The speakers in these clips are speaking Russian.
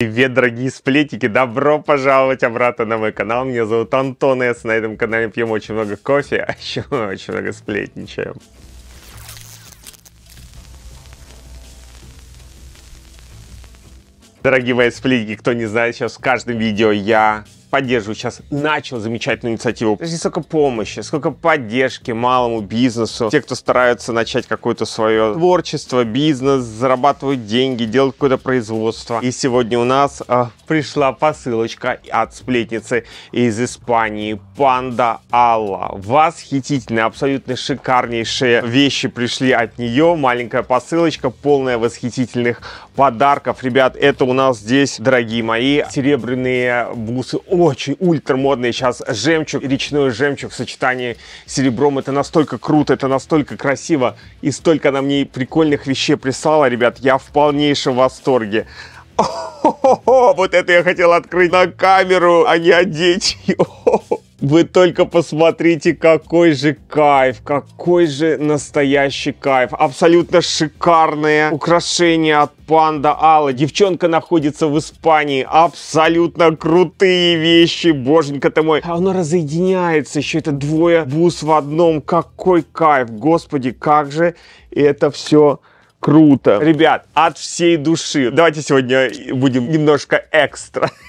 Привет, дорогие сплетики! Добро пожаловать обратно на мой канал. Меня зовут Антон, и я на этом канале пьем очень много кофе, а еще очень много сплетничаем. Дорогие мои сплетники, кто не знает, сейчас в каждом видео я поддерживаю сейчас, начал замечательную инициативу. Подожди, сколько помощи, сколько поддержки малому бизнесу. Те, кто стараются начать какое-то свое творчество, бизнес, зарабатывать деньги, делать какое-то производство. И сегодня у нас э, пришла посылочка от сплетницы из Испании, Панда Алла. Восхитительные, абсолютно шикарнейшие вещи пришли от нее. Маленькая посылочка, полная восхитительных подарков, ребят. Это у нас здесь, дорогие мои, серебряные бусы. Очень ультрамодные. сейчас жемчуг, речной жемчуг в сочетании с серебром. Это настолько круто, это настолько красиво. И столько на мне прикольных вещей прислала, ребят. Я в полнейшем восторге. О -хо -хо -хо, вот это я хотел открыть на камеру, а не одеть. О Вы только посмотрите, какой же кайф, какой же настоящий кайф. Абсолютно шикарное украшение от Панда Алла. Девчонка находится в Испании. Абсолютно крутые вещи, боженька ты мой. А оно разъединяется, еще это двое бус в одном. Какой кайф, господи, как же это все круто. Ребят, от всей души. Давайте сегодня будем немножко экстра.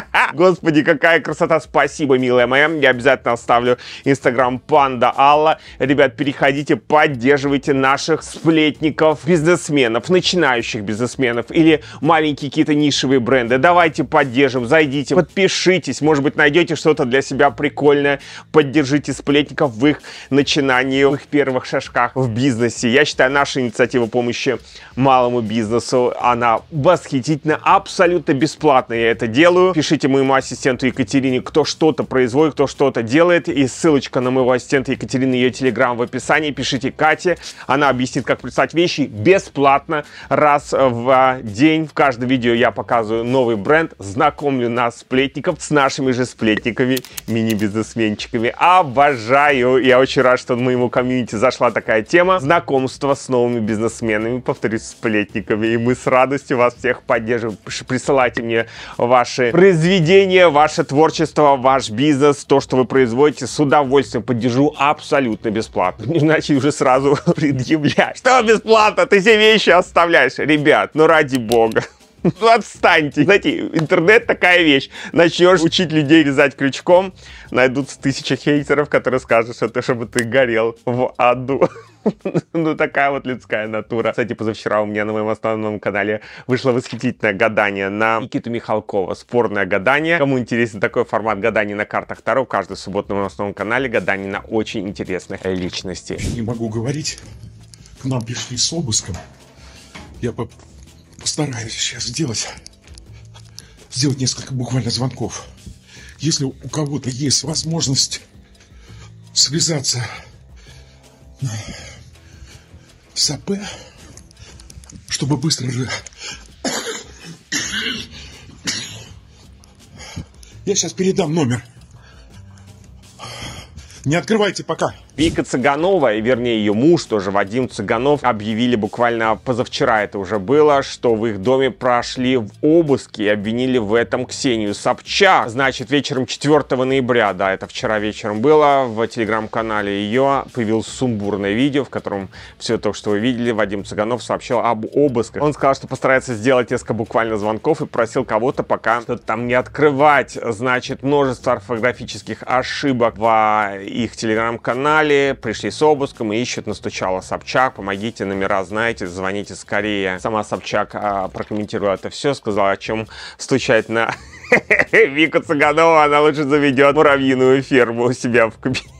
Господи, какая красота. Спасибо, милая моя. Я обязательно оставлю инстаграм панда Алла. Ребят, переходите, поддерживайте наших сплетников, бизнесменов, начинающих бизнесменов или маленькие какие-то нишевые бренды. Давайте поддержим, зайдите, подпишитесь. Может быть, найдете что-то для себя прикольное. Поддержите сплетников в их начинании, в их первых шажках в бизнесе. Я считаю, наша инициатива помощи малому бизнесу, она восхитительна, абсолютно бесплатно я это делаю. Пишите Напишите моему ассистенту Екатерине, кто что-то производит, кто что-то делает. И ссылочка на моего ассистента Екатерины, ее телеграм в описании. Пишите Кате, она объяснит, как прислать вещи бесплатно раз в день. В каждом видео я показываю новый бренд, знакомлю нас, сплетников, с нашими же сплетниками, мини-бизнесменчиками. Обожаю! Я очень рад, что в моему комьюнити зашла такая тема. Знакомство с новыми бизнесменами, повторюсь, сплетниками. И мы с радостью вас всех поддержим. Присылайте мне ваши произведение, ваше творчество, ваш бизнес, то, что вы производите, с удовольствием поддержу абсолютно бесплатно. Иначе уже сразу предъявляю. Что бесплатно? Ты все вещи оставляешь. Ребят, ну ради бога. Ну отстаньте. Знаете, интернет такая вещь. Начнешь учить людей вязать крючком, найдутся тысячи хейтеров, которые скажут, что ты, чтобы ты горел в аду. Ну, такая вот людская натура. Кстати, позавчера у меня на моем основном канале вышло восхитительное гадание на Никиту Михалкова. Спорное гадание. Кому интересен такой формат гаданий на картах Таро, каждую субботу на моем основном канале гадание на очень интересных личностей. Не могу говорить. К нам пришли с обыском. Я по постараюсь сейчас сделать, сделать несколько буквально звонков. Если у кого-то есть возможность связаться с АП, чтобы быстро же... Я сейчас передам номер. Не открывайте пока. Вика Цыганова, и вернее ее муж, тоже Вадим Цыганов, объявили буквально позавчера это уже было, что в их доме прошли в обыске и обвинили в этом Ксению Собчак. Значит, вечером 4 ноября, да, это вчера вечером было, в телеграм-канале ее появилось сумбурное видео, в котором все то, что вы видели, Вадим Цыганов сообщил об обыске. Он сказал, что постарается сделать несколько буквально звонков и просил кого-то пока что-то там не открывать. Значит, множество орфографических ошибок в а, их телеграм-канале, Украли, пришли с обыском и ищут, настучала Собчак, помогите, номера знаете, звоните скорее. Сама Собчак а, прокомментировала это все, сказала, о чем стучать на Вика Цыганова, она лучше заведет муравьиную ферму у себя в кабинете.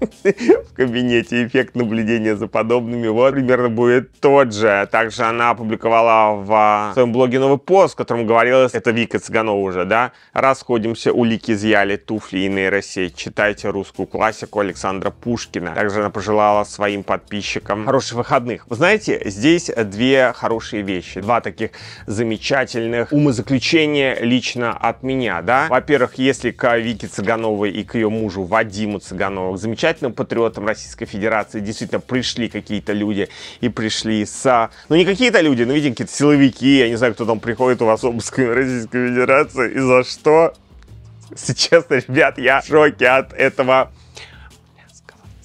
в кабинете. Эффект наблюдения за подобными вот примерно будет тот же. Также она опубликовала в а, своем блоге новый пост, в котором говорилось, это Вика Цыганова уже, да, расходимся, улики изъяли, туфли и нейросеть. Читайте русскую классику Александра Пушкина. Также она пожелала своим подписчикам хороших выходных. Вы знаете, здесь две хорошие вещи, два таких замечательных умозаключения лично от меня, да. Во-первых, если к Вике Цыгановой и к ее мужу Вадиму Цыганову замечательно замечательным патриотом Российской Федерации действительно пришли какие-то люди и пришли с... Ну, не какие-то люди, но, видимо какие-то силовики, я не знаю, кто там приходит у вас в Омскую Российскую Федерацию и за что. Сейчас, ребят, я в шоке от этого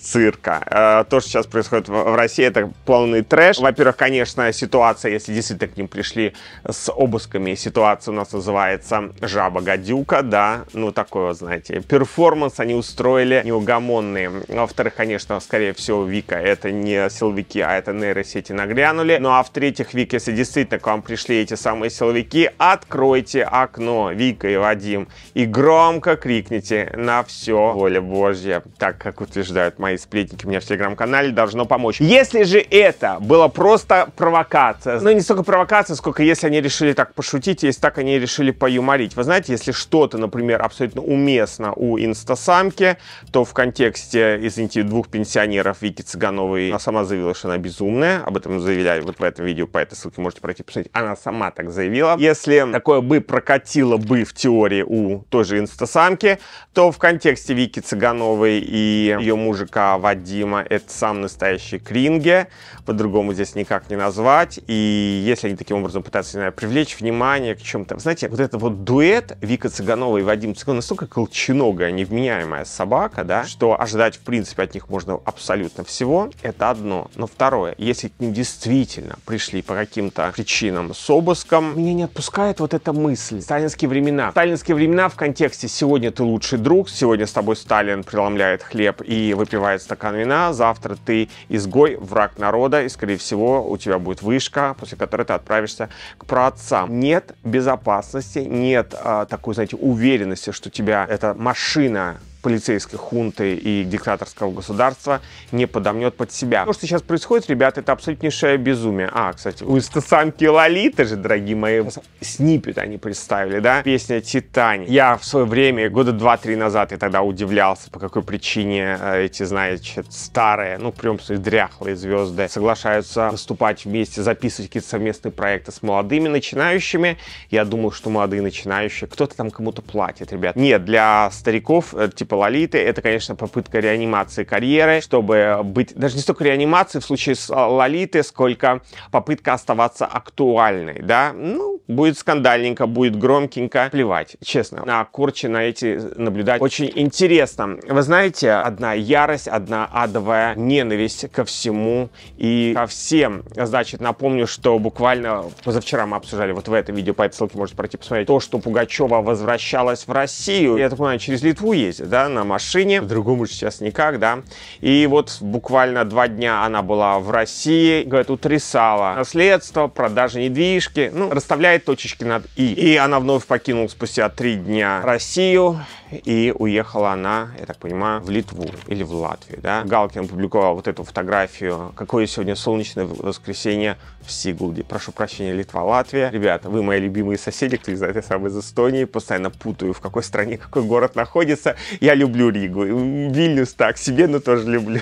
цирка. А, то, что сейчас происходит в России, это полный трэш. Во-первых, конечно, ситуация, если действительно к ним пришли с обысками, ситуация у нас называется жаба-гадюка, да, ну такое, знаете, перформанс они устроили неугомонные. Во-вторых, конечно, скорее всего, Вика, это не силовики, а это нейросети нагрянули. Ну а в-третьих, Вик, если действительно к вам пришли эти самые силовики, откройте окно, Вика и Вадим, и громко крикните на все воля Божья, так как утверждают мои и сплетники у меня в телеграм-канале должно помочь. Если же это было просто провокация, ну не столько провокация, сколько если они решили так пошутить, если так они решили поюморить. Вы знаете, если что-то, например, абсолютно уместно у инстасамки, то в контексте, извините, двух пенсионеров Вики Цыгановой, она сама заявила, что она безумная, об этом заявляли вот в этом видео, по этой ссылке можете пройти посмотреть. Она сама так заявила. Если такое бы прокатило бы в теории у той же инстасамки, то в контексте Вики Цыгановой и ее мужика Вадима. Это сам настоящий кринге, по-другому здесь никак не назвать. И если они таким образом пытаются, знаю, привлечь внимание к чем-то... Знаете, вот это вот дуэт Вика Цыганова и Вадим Цыганов настолько колченогая, невменяемая собака, да, что ожидать, в принципе, от них можно абсолютно всего. Это одно. Но второе, если к ним действительно пришли по каким-то причинам с обыском, меня не отпускает вот эта мысль. Сталинские времена. Сталинские времена в контексте «сегодня ты лучший друг», «сегодня с тобой Сталин преломляет хлеб и выпивает выпивает стакан вина, завтра ты изгой, враг народа, и, скорее всего, у тебя будет вышка, после которой ты отправишься к праотцам. Нет безопасности, нет а, такой, знаете, уверенности, что тебя эта машина полицейской хунты и диктаторского государства не подомнет под себя. То, что сейчас происходит, ребята, это абсолютнейшее безумие. А, кстати, у самки Лолиты же, дорогие мои, снипет они представили, да? Песня «Титаник». Я в свое время, года два-три назад, и тогда удивлялся, по какой причине э, эти, значит, старые, ну, прям дряхлые звезды соглашаются выступать вместе, записывать какие-то совместные проекты с молодыми начинающими. Я думал, что молодые начинающие, кто-то там кому-то платит, ребят. Нет, для стариков, э, типа, типа Лолиты. Это, конечно, попытка реанимации карьеры, чтобы быть даже не столько реанимации в случае с а, Лолиты, сколько попытка оставаться актуальной, да. Ну, будет скандальненько, будет громкенько, плевать, честно. На курче на эти наблюдать очень интересно. Вы знаете, одна ярость, одна адовая ненависть ко всему и ко всем. Значит, напомню, что буквально позавчера мы обсуждали вот в этом видео, по этой ссылке можете пройти посмотреть, то, что Пугачева возвращалась в Россию, я так понимаю, через Литву ездит, да, на машине, другому сейчас никак, да. И вот буквально два дня она была в России, говорит, утрясала наследство, продажа недвижки, ну, расставляет точечки над «и». И она вновь покинула спустя три дня Россию, и уехала она, я так понимаю, в Литву или в Латвию, да. Галкин опубликовал вот эту фотографию, какое сегодня солнечное воскресенье в Сигулде. Прошу прощения, Литва, Латвия. Ребята, вы мои любимые соседи, кто из этой самой из Эстонии, постоянно путаю, в какой стране какой город находится, я люблю Ригу. Вильнюс так себе, но тоже люблю.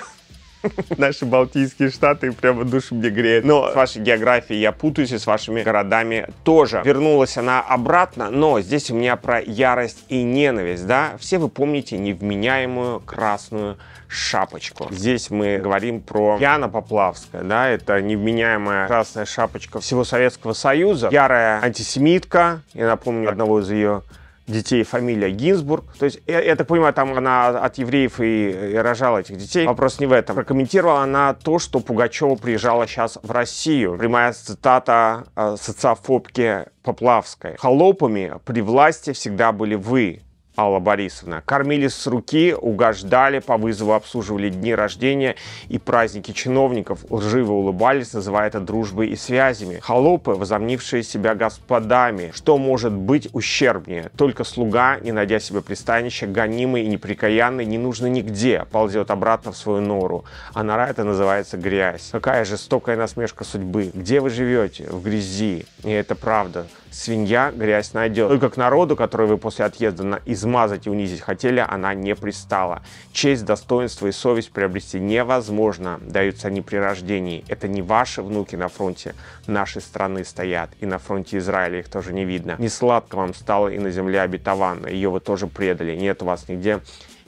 Наши Балтийские штаты прямо душу мне греют. Но с вашей географией я путаюсь, и с вашими городами тоже. Вернулась она обратно, но здесь у меня про ярость и ненависть, да? Все вы помните невменяемую красную шапочку. Здесь мы говорим про Яна Поплавская, да, это невменяемая красная шапочка всего Советского Союза, ярая антисемитка, я напомню одного из ее детей фамилия Гинзбург. То есть, я, я так понимаю, там она от евреев и, и рожала этих детей. Вопрос не в этом. Прокомментировала она то, что Пугачева приезжала сейчас в Россию. Прямая цитата э, социофобки Поплавской. «Холопами при власти всегда были вы. Алла Борисовна. Кормили с руки, угождали, по вызову обслуживали дни рождения и праздники чиновников, лживо улыбались, называя это дружбой и связями. Холопы, возомнившие себя господами. Что может быть ущербнее? Только слуга, не найдя себе пристанища, гонимый и неприкаянный, не нужно нигде, ползет обратно в свою нору. А нора это называется грязь. Какая жестокая насмешка судьбы. Где вы живете? В грязи. И это правда свинья грязь найдет. Только к народу, который вы после отъезда на измазать и унизить хотели, она не пристала. Честь, достоинство и совесть приобрести невозможно. Даются они при рождении. Это не ваши внуки на фронте нашей страны стоят. И на фронте Израиля их тоже не видно. Не сладко вам стало и на земле обетованно. Ее вы тоже предали. Нет у вас нигде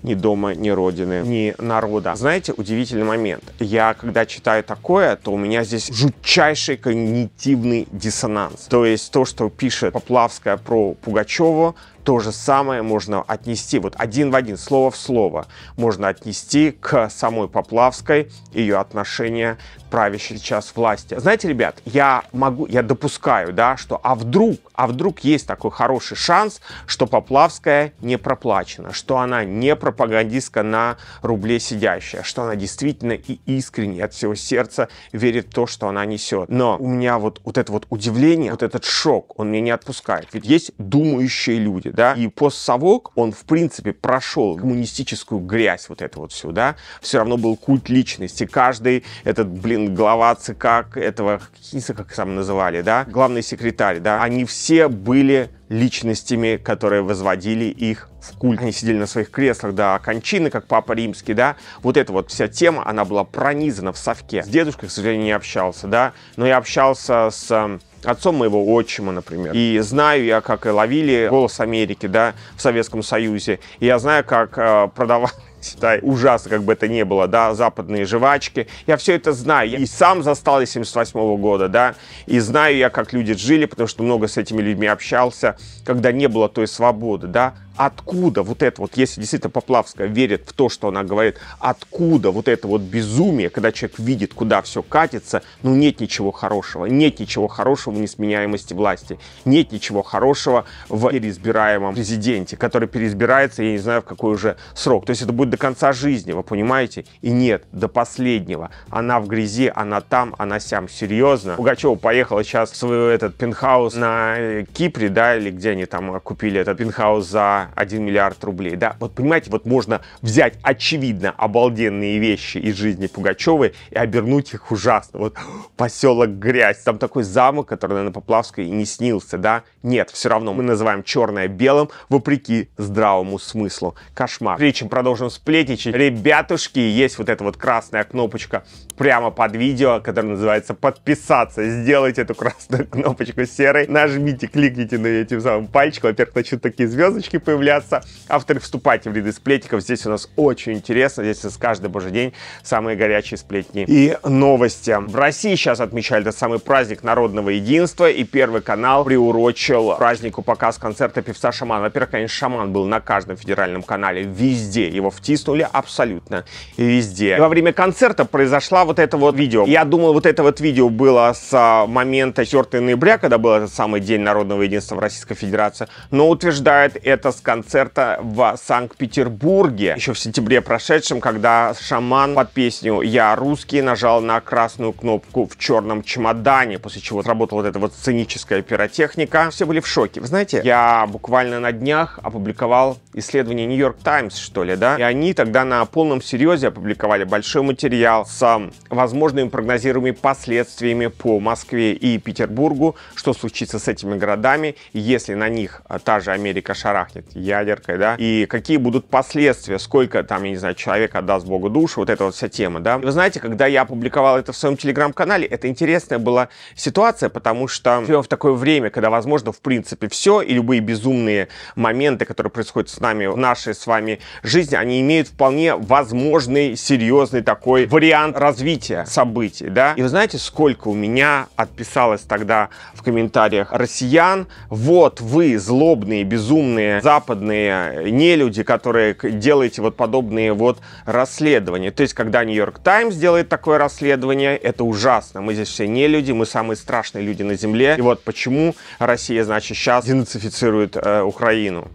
ни дома, ни родины, ни народа. Знаете, удивительный момент. Я, когда читаю такое, то у меня здесь жутчайший когнитивный диссонанс. То есть то, что пишет Поплавская про Пугачева, то же самое можно отнести, вот один в один, слово в слово, можно отнести к самой Поплавской, ее отношение к правящей сейчас власти. Знаете, ребят, я могу, я допускаю, да, что а вдруг, а вдруг есть такой хороший шанс, что Поплавская не проплачена, что она не пропагандистка на рубле сидящая, что она действительно и искренне от всего сердца верит в то, что она несет. Но у меня вот, вот это вот удивление, вот этот шок, он меня не отпускает. Ведь есть думающие люди, да, и постсовок, он, в принципе, прошел коммунистическую грязь вот это вот сюда, все равно был культ личности, каждый этот, блин, глава ЦК этого Хиса, как сам называли, да, главный секретарь, да, они все были личностями, которые возводили их в культ. Они сидели на своих креслах до а кончины, как папа римский, да. Вот эта вот вся тема, она была пронизана в совке. С дедушкой, к сожалению, не общался, да, но я общался с эм, отцом моего отчима, например. И знаю я, как ловили «Голос Америки», да, в Советском Союзе. И я знаю, как э, продавали да ужасно, как бы это ни было, да, западные жвачки. Я все это знаю. Я и сам застал из 78 года, да, и знаю я, как люди жили, потому что много с этими людьми общался, когда не было той свободы, да. Откуда вот это вот, если действительно Поплавская верит в то, что она говорит, откуда вот это вот безумие, когда человек видит, куда все катится, ну нет ничего хорошего, нет ничего хорошего в несменяемости власти, нет ничего хорошего в переизбираемом президенте, который переизбирается, я не знаю, в какой уже срок. То есть это будет до конца жизни, вы понимаете? И нет, до последнего. Она в грязи, она там, она сям. Серьезно. Пугачева поехала сейчас в свой этот пентхаус на э, Кипре, да, или где они там э, купили этот пентхаус за 1 миллиард рублей, да. Вот понимаете, вот можно взять очевидно обалденные вещи из жизни Пугачевой и обернуть их ужасно. Вот поселок Грязь, там такой замок, который, наверное, Поплавской и не снился, да. Нет, все равно мы называем черное белым, вопреки здравому смыслу. Кошмар. Прежде чем продолжим сплетничать. Ребятушки, есть вот эта вот красная кнопочка прямо под видео, которая называется «Подписаться». Сделайте эту красную кнопочку серой, нажмите, кликните на этим самым пальчиком. Во-первых, начнут такие звездочки появляться, а во-вторых, вступайте в ряды сплетников. Здесь у нас очень интересно, здесь у нас каждый божий день самые горячие сплетни и новости. В России сейчас отмечали этот самый праздник народного единства, и Первый канал приурочил празднику показ концерта певца Шамана. Во-первых, конечно, Шаман был на каждом федеральном канале, везде его в тиснули абсолютно везде. И во время концерта произошла вот это вот видео. Я думал, вот это вот видео было с а, момента 4 ноября, когда был этот самый День народного единства в Российской Федерации, но утверждает это с концерта в Санкт-Петербурге, еще в сентябре прошедшем, когда шаман под песню «Я русский» нажал на красную кнопку в черном чемодане, после чего сработала вот эта вот сценическая пиротехника. Все были в шоке. Вы знаете, я буквально на днях опубликовал исследование Нью-Йорк Таймс, что ли, да? И они они тогда на полном серьезе опубликовали большой материал с возможными прогнозируемыми последствиями по Москве и Петербургу, что случится с этими городами, если на них а, та же Америка шарахнет ядеркой, да, и какие будут последствия, сколько там, я не знаю, человек отдаст Богу душу, вот эта вот вся тема, да. И вы знаете, когда я опубликовал это в своем телеграм-канале, это интересная была ситуация, потому что живем в такое время, когда возможно, в принципе, все, и любые безумные моменты, которые происходят с нами в нашей с вами жизни, они имеют вполне возможный серьезный такой вариант развития событий, да. И вы знаете, сколько у меня отписалось тогда в комментариях россиян, вот вы злобные, безумные, западные э, нелюди, которые делаете вот подобные вот расследования. То есть, когда Нью-Йорк Таймс делает такое расследование, это ужасно. Мы здесь все не люди, мы самые страшные люди на Земле. И вот почему Россия, значит, сейчас денацифицирует э, Украину.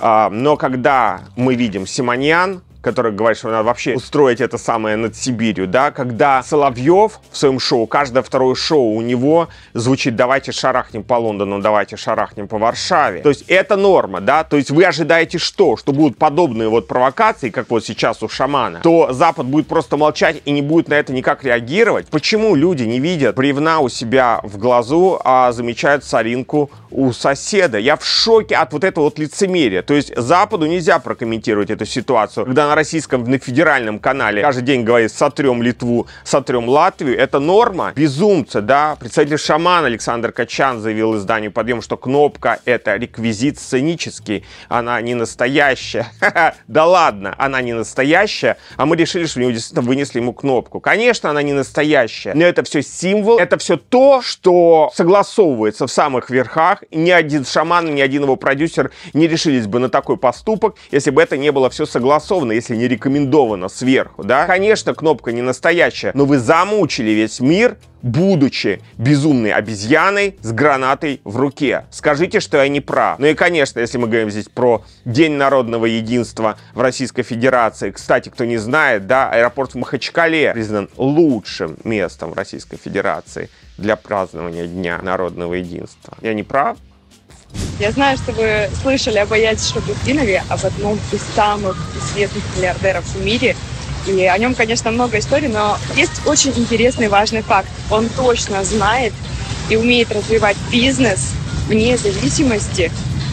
А, но когда мы видим Симоньян, который говорит, что надо вообще устроить это самое над Сибирью, да, когда Соловьев в своем шоу, каждое второе шоу у него звучит «давайте шарахнем по Лондону, давайте шарахнем по Варшаве». То есть это норма, да, то есть вы ожидаете что? Что будут подобные вот провокации, как вот сейчас у шамана, то Запад будет просто молчать и не будет на это никак реагировать. Почему люди не видят бревна у себя в глазу, а замечают соринку у соседа. Я в шоке от вот этого вот лицемерия. То есть Западу нельзя прокомментировать эту ситуацию. Когда на российском, на федеральном канале каждый день говорит «сотрем Литву, сотрем Латвию», это норма безумца, да. Представитель «Шаман» Александр Качан заявил изданию «Подъем», что кнопка — это реквизит сценический, она не настоящая. Да ладно, она не настоящая, а мы решили, что действительно вынесли ему кнопку. Конечно, она не настоящая, но это все символ, это все то, что согласовывается в самых верхах местах ни один шаман, ни один его продюсер не решились бы на такой поступок, если бы это не было все согласовано, если не рекомендовано сверху, да? Конечно, кнопка не настоящая, но вы замучили весь мир будучи безумной обезьяной с гранатой в руке. Скажите, что я не прав. Ну и, конечно, если мы говорим здесь про День народного единства в Российской Федерации, кстати, кто не знает, да, аэропорт в Махачкале признан лучшим местом в Российской Федерации для празднования Дня народного единства. Я не прав? Я знаю, что вы слышали о Боязе Шабутдинове, об одном из самых известных миллиардеров в мире, и о нем, конечно, много историй, но есть очень интересный важный факт. Он точно знает и умеет развивать бизнес вне зависимости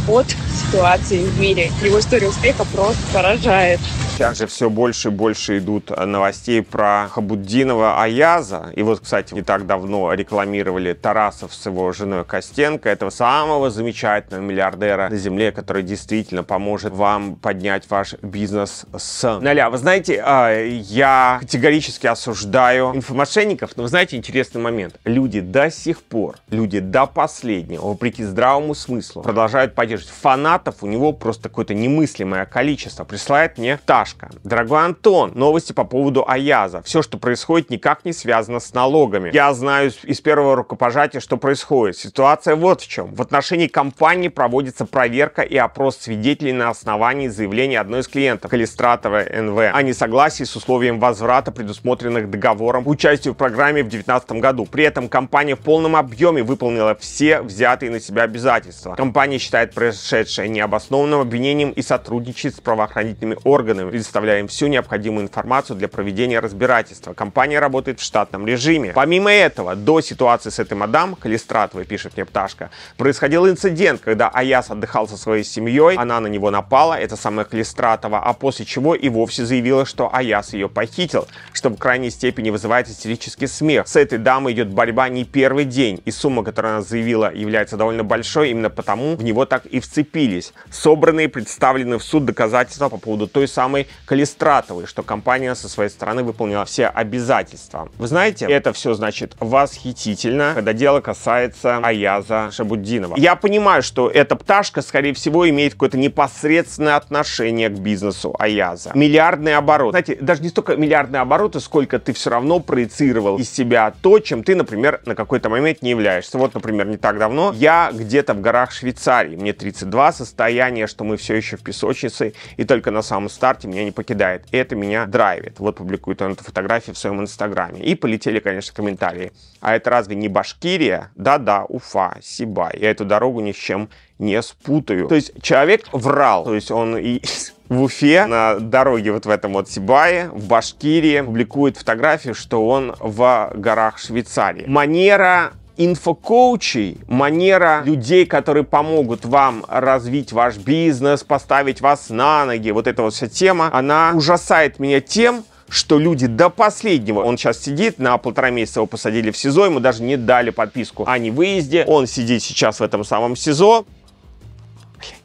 от ситуации в мире. Его история успеха просто поражает. Также все больше и больше идут новостей про Хабуддинова Аяза. И вот, кстати, не так давно рекламировали Тарасов с его женой Костенко, этого самого замечательного миллиардера на земле, который действительно поможет вам поднять ваш бизнес с ноля. Вы знаете, а, я категорически осуждаю инфомошенников, но вы знаете интересный момент. Люди до сих пор, люди до последнего, вопреки здравому смыслу, продолжают поддерживать очередь фанатов у него просто какое-то немыслимое количество. Присылает мне Ташка. Дорогой Антон, новости по поводу Аяза. Все, что происходит, никак не связано с налогами. Я знаю из первого рукопожатия, что происходит. Ситуация вот в чем. В отношении компании проводится проверка и опрос свидетелей на основании заявления одной из клиентов, Калистратова НВ, о несогласии с условием возврата, предусмотренных договором участию в программе в 2019 году. При этом компания в полном объеме выполнила все взятые на себя обязательства. Компания считает происходящее происшедшее а необоснованным обвинением и сотрудничать с правоохранительными органами, предоставляем всю необходимую информацию для проведения разбирательства. Компания работает в штатном режиме. Помимо этого, до ситуации с этой мадам, Калистратовой, пишет мне Пташка, происходил инцидент, когда Аяс отдыхал со своей семьей, она на него напала, это самая Калистратова, а после чего и вовсе заявила, что Аяс ее похитил, что в крайней степени вызывает истерический смех. С этой дамой идет борьба не первый день, и сумма, которую она заявила, является довольно большой, именно потому в него так и вцепились. Собранные представлены в суд доказательства по поводу той самой Калистратовой, что компания со своей стороны выполнила все обязательства. Вы знаете, это все значит восхитительно, когда дело касается Аяза Шабуддинова. Я понимаю, что эта пташка, скорее всего, имеет какое-то непосредственное отношение к бизнесу Аяза. Миллиардный оборот. Знаете, даже не столько миллиардные обороты, сколько ты все равно проецировал из себя то, чем ты, например, на какой-то момент не являешься. Вот, например, не так давно я где-то в горах Швейцарии. Мне 32, состояние, что мы все еще в песочнице, и только на самом старте меня не покидает. И это меня драйвит. Вот публикует он эту фотографию в своем инстаграме. И полетели, конечно, комментарии. А это разве не Башкирия? Да-да, Уфа, Сибай. Я эту дорогу ни с чем не спутаю. То есть человек врал. То есть он и в Уфе на дороге вот в этом вот Сибае, в Башкирии, публикует фотографию, что он в горах Швейцарии. Манера инфокоучей манера людей, которые помогут вам развить ваш бизнес, поставить вас на ноги, вот эта вот вся тема, она ужасает меня тем, что люди до последнего, он сейчас сидит, на полтора месяца его посадили в СИЗО, ему даже не дали подписку о невыезде, он сидит сейчас в этом самом СИЗО,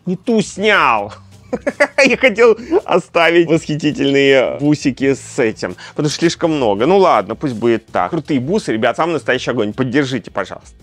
не ту снял. Я хотел оставить восхитительные бусики с этим, потому что слишком много. Ну ладно, пусть будет так. Крутые бусы, ребят, сам настоящий огонь. Поддержите, пожалуйста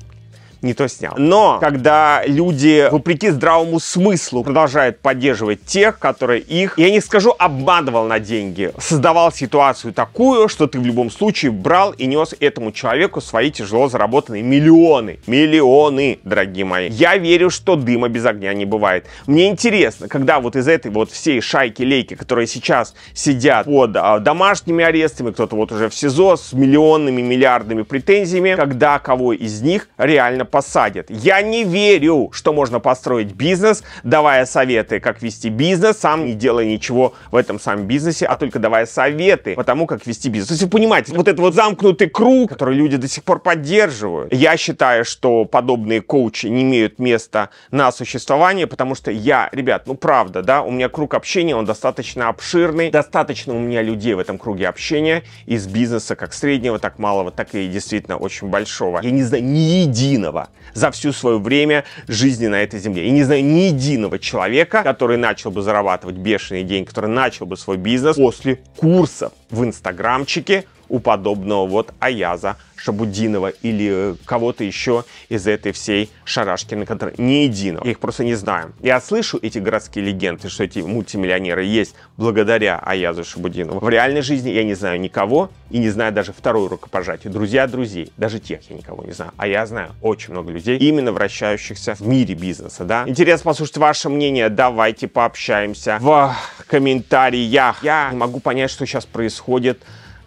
не то снял. Но когда люди, вопреки здравому смыслу, продолжают поддерживать тех, которые их, я не скажу, обманывал на деньги, создавал ситуацию такую, что ты в любом случае брал и нес этому человеку свои тяжело заработанные миллионы. Миллионы, дорогие мои. Я верю, что дыма без огня не бывает. Мне интересно, когда вот из этой вот всей шайки-лейки, которые сейчас сидят под а, домашними арестами, кто-то вот уже в СИЗО с миллионными, миллиардными претензиями, когда кого из них реально посадят. Я не верю, что можно построить бизнес, давая советы, как вести бизнес, сам не делая ничего в этом самом бизнесе, а только давая советы по тому, как вести бизнес. То есть вы понимаете, вот этот вот замкнутый круг, который люди до сих пор поддерживают. Я считаю, что подобные коучи не имеют места на существование, потому что я, ребят, ну правда, да, у меня круг общения, он достаточно обширный, достаточно у меня людей в этом круге общения из бизнеса, как среднего, так малого, так и действительно очень большого. Я не знаю ни единого единого за всю свое время жизни на этой земле. И не знаю ни единого человека, который начал бы зарабатывать бешеные деньги, который начал бы свой бизнес после курсов в инстаграмчике у подобного вот Аяза, Шабудинова или э, кого-то еще из этой всей шарашки, на которой не единого. Я их просто не знаю. Я слышу эти городские легенды, что эти мультимиллионеры есть благодаря Аязу Шабудинову. В реальной жизни я не знаю никого и не знаю даже второе рукопожатие. Друзья друзей, даже тех я никого не знаю. А я знаю очень много людей, именно вращающихся в мире бизнеса, да. Интересно послушать ваше мнение. Давайте пообщаемся в комментариях. Я не могу понять, что сейчас происходит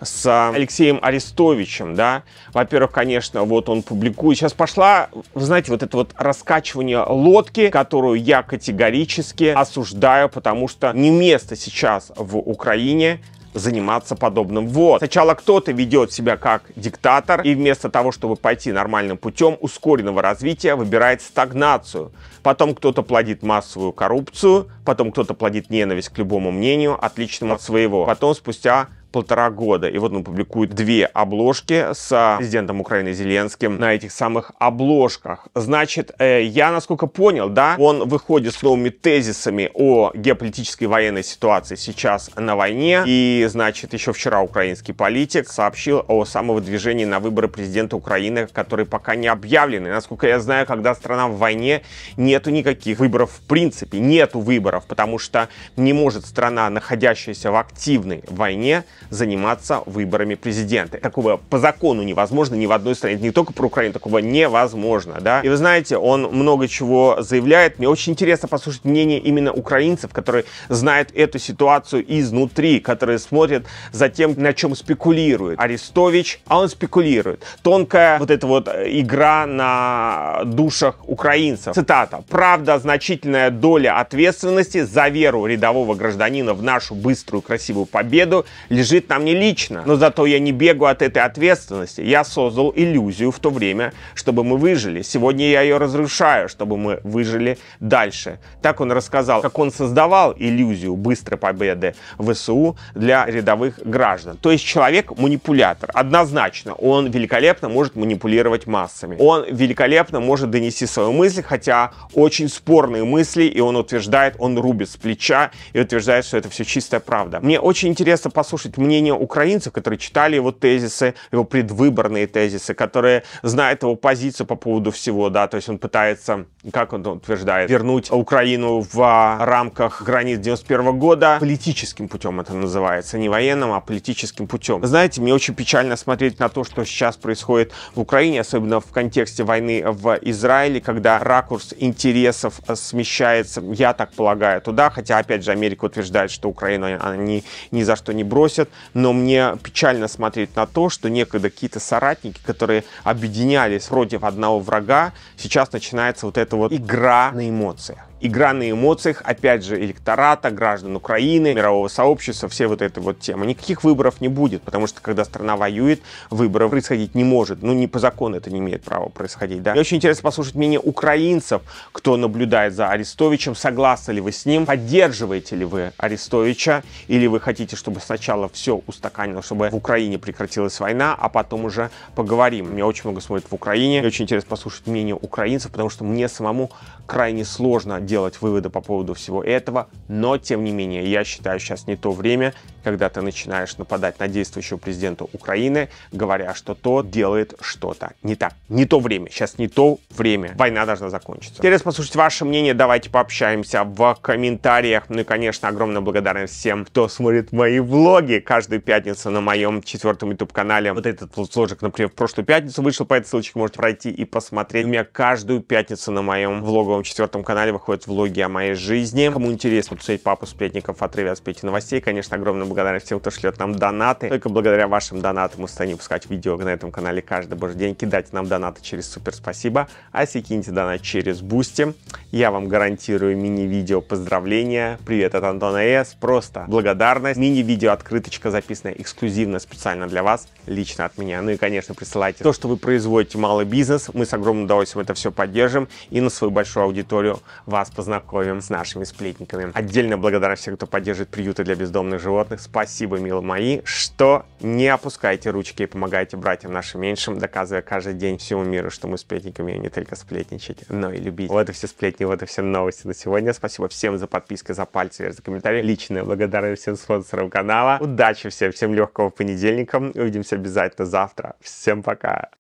с Алексеем Арестовичем, да. Во-первых, конечно, вот он публикует. Сейчас пошла, знаете, вот это вот раскачивание лодки, которую я категорически осуждаю, потому что не место сейчас в Украине заниматься подобным. Вот. Сначала кто-то ведет себя как диктатор, и вместо того, чтобы пойти нормальным путем ускоренного развития, выбирает стагнацию. Потом кто-то плодит массовую коррупцию, потом кто-то плодит ненависть к любому мнению, отличному от своего. Потом спустя полтора года. И вот он публикует две обложки с президентом Украины Зеленским на этих самых обложках. Значит, э, я, насколько понял, да, он выходит с новыми тезисами о геополитической военной ситуации сейчас на войне. И, значит, еще вчера украинский политик сообщил о самовыдвижении на выборы президента Украины, которые пока не объявлены. Насколько я знаю, когда страна в войне, нету никаких выборов в принципе, нету выборов, потому что не может страна, находящаяся в активной войне, заниматься выборами президента. Такого по закону невозможно ни в одной стране. Это не только про Украину, такого невозможно, да. И вы знаете, он много чего заявляет. Мне очень интересно послушать мнение именно украинцев, которые знают эту ситуацию изнутри, которые смотрят за тем, на чем спекулирует Арестович, а он спекулирует. Тонкая вот эта вот э, игра на душах украинцев. Цитата. «Правда, значительная доля ответственности за веру рядового гражданина в нашу быструю красивую победу лежит принадлежит нам не лично, но зато я не бегу от этой ответственности. Я создал иллюзию в то время, чтобы мы выжили. Сегодня я ее разрушаю, чтобы мы выжили дальше. Так он рассказал, как он создавал иллюзию быстрой победы ВСУ для рядовых граждан. То есть человек-манипулятор. Однозначно, он великолепно может манипулировать массами. Он великолепно может донести свою мысль, хотя очень спорные мысли, и он утверждает, он рубит с плеча и утверждает, что это все чистая правда. Мне очень интересно послушать мнение украинцев, которые читали его тезисы, его предвыборные тезисы, которые знают его позицию по поводу всего, да, то есть он пытается, как он утверждает, вернуть Украину в а, рамках границ 91 года политическим путем это называется, не военным, а политическим путем. Знаете, мне очень печально смотреть на то, что сейчас происходит в Украине, особенно в контексте войны в Израиле, когда ракурс интересов э, смещается, я так полагаю, туда, хотя, опять же, Америка утверждает, что Украину они ни за что не бросят но мне печально смотреть на то, что некогда какие-то соратники, которые объединялись против одного врага, сейчас начинается вот эта вот игра на эмоциях. Игра на эмоциях, опять же, электората, граждан Украины, мирового сообщества, все вот эта вот тема. Никаких выборов не будет, потому что когда страна воюет, выборов происходить не может. Ну, не по закону это не имеет права происходить, да. Мне очень интересно послушать мнение украинцев, кто наблюдает за Арестовичем, согласны ли вы с ним, поддерживаете ли вы Арестовича, или вы хотите, чтобы сначала все все устаканило, чтобы в Украине прекратилась война, а потом уже поговорим. Меня очень много смотрят в Украине. Мне очень интересно послушать мнение украинцев, потому что мне самому крайне сложно делать выводы по поводу всего этого. Но, тем не менее, я считаю, сейчас не то время, когда ты начинаешь нападать на действующего президента Украины, говоря, что тот делает что-то не так. Не то время. Сейчас не то время. Война должна закончиться. Интересно послушать ваше мнение. Давайте пообщаемся в комментариях. Ну и, конечно, огромная благодарность всем, кто смотрит мои влоги каждую пятницу на моем четвертом YouTube-канале. Вот этот вложик, например, в прошлую пятницу вышел, по этой ссылочке можете пройти и посмотреть. У меня каждую пятницу на моем влоговом четвертом канале выходят влоги о моей жизни. Кому интересно посмотреть папу сплетников отрыве от спети новостей, конечно, огромное благодарен всем, кто шлет нам донаты. Только благодаря вашим донатам мы станем пускать видео на этом канале каждый божий день. Кидайте нам донаты через супер спасибо, а если киньте донат через Бусти, я вам гарантирую мини-видео поздравления. Привет от Антона С. Просто благодарность. Мини-видео открыточка записанная эксклюзивно специально для вас, лично от меня. Ну и, конечно, присылайте то, что вы производите малый бизнес. Мы с огромным удовольствием это все поддержим и на свою большую аудиторию вас познакомим с нашими сплетниками. Отдельно благодарность всем, кто поддерживает приюты для бездомных животных спасибо, милые мои, что не опускаете ручки и помогаете братьям нашим меньшим, доказывая каждый день всему миру, что мы сплетники умеем а не только сплетничать, но и любить. Вот и все сплетни, вот и все новости на сегодня. Спасибо всем за подписку, за пальцы за комментарии. Личная благодарность всем спонсорам канала. Удачи всем, всем легкого понедельника. Увидимся обязательно завтра. Всем пока.